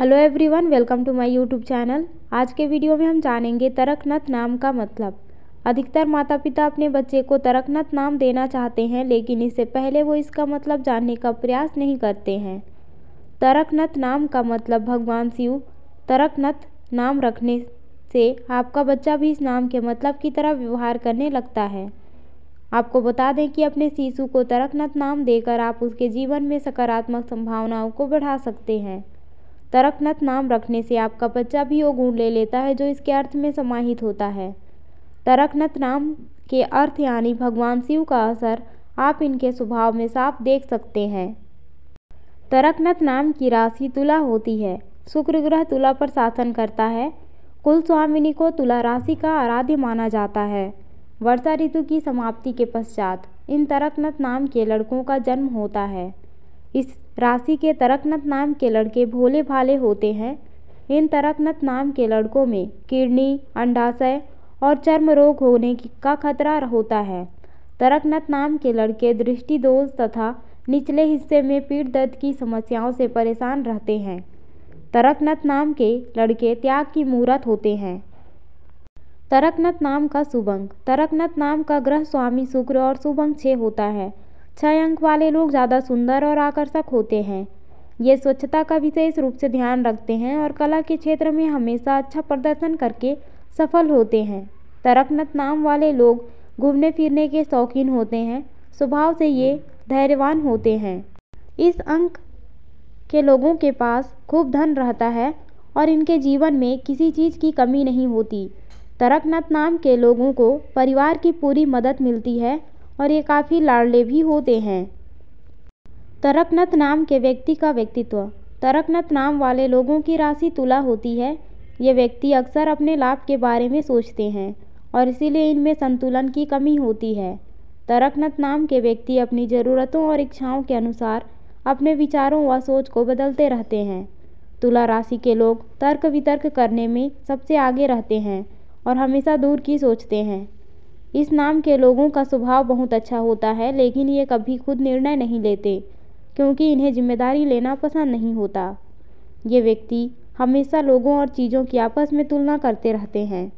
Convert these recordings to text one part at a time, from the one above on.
hello everyone welcome to my YouTube channel आज के video में हम जानेंगे तरकनथ नाम का मतलब अधिकतर माता पिता अपने बच्चे को तरकनथ नाम देना चाहते हैं लेकिन इससे पहले वो इसका मतलब जानने का प्रयास नहीं करते हैं तरकनथ नाम का मतलब भगवान शिव तरकनथ नाम रखने से आपका बच्चा भी इस नाम के मतलब की तरह व्यवहार करने लगता है आपको बता दें कि अपने शिशु को तरकनथ नाम देकर आप उसके जीवन में सकारात्मक संभावनाओं को बढ़ा सकते हैं तरकनाथ नाम रखने से आपका बच्चा भी वो गुण ले लेता है जो इसके अर्थ में समाहित होता है तरकनाथ नाम के अर्थ यानी भगवान शिव का असर आप इनके स्वभाव में साफ देख सकते हैं तरकनाथ नाम की राशि तुला होती है शुक्र ग्रह तुला पर शासन करता है कुल स्वामिनी को तुला राशि का आराध्य माना जाता है वर्षा ऋतु की समाप्ति के पश्चात इन तरकनाथ नाम के लड़कों का जन्म होता है इस राशि के तरकनत नाम के लड़के भोले भाले होते हैं इन तरकनत नाम के लड़कों में किडनी अंडाशय और चर्म रोग होने का खतरा होता है तरकनत नाम के लड़के दृष्टि दोष तथा निचले हिस्से में पीठ दर्द की समस्याओं से परेशान रहते हैं तरकनत नाम के लड़के त्याग की मूर्त होते हैं तरकनत नाम का शुभंग तरकनत नाम का ग्रह स्वामी शुक्र और शुभंग छः होता है छः अच्छा अंक वाले लोग ज़्यादा सुंदर और आकर्षक होते हैं ये स्वच्छता का विशेष रूप से ध्यान रखते हैं और कला के क्षेत्र में हमेशा अच्छा प्रदर्शन करके सफल होते हैं तरकनत नाम वाले लोग घूमने फिरने के शौकीन होते हैं स्वभाव से ये धैर्यवान होते हैं इस अंक के लोगों के पास खूब धन रहता है और इनके जीवन में किसी चीज़ की कमी नहीं होती तरकनत नाम के लोगों को परिवार की पूरी मदद मिलती है और ये काफ़ी लाड़ले भी होते हैं तरकनत नाम के व्यक्ति का व्यक्तित्व तरकनत नाम वाले लोगों की राशि तुला होती है ये व्यक्ति अक्सर अपने लाभ के बारे में सोचते हैं और इसीलिए इनमें संतुलन की कमी होती है तरकनत नाम के व्यक्ति अपनी ज़रूरतों और इच्छाओं के अनुसार अपने विचारों व सोच को बदलते रहते हैं तुला राशि के लोग तर्क वितर्क करने में सबसे आगे रहते हैं और हमेशा दूर की सोचते हैं इस नाम के लोगों का स्वभाव बहुत अच्छा होता है लेकिन ये कभी खुद निर्णय नहीं लेते क्योंकि इन्हें जिम्मेदारी लेना पसंद नहीं होता ये व्यक्ति हमेशा लोगों और चीज़ों की आपस में तुलना करते रहते हैं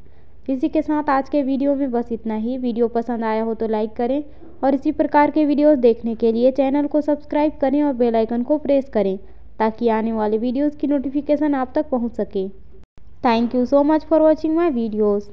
इसी के साथ आज के वीडियो में बस इतना ही वीडियो पसंद आया हो तो लाइक करें और इसी प्रकार के वीडियोस देखने के लिए चैनल को सब्सक्राइब करें और बेल आइकन को प्रेस करें ताकि आने वाले वीडियोस की नोटिफिकेशन आप तक पहुंच सके thank you so much for watching my videos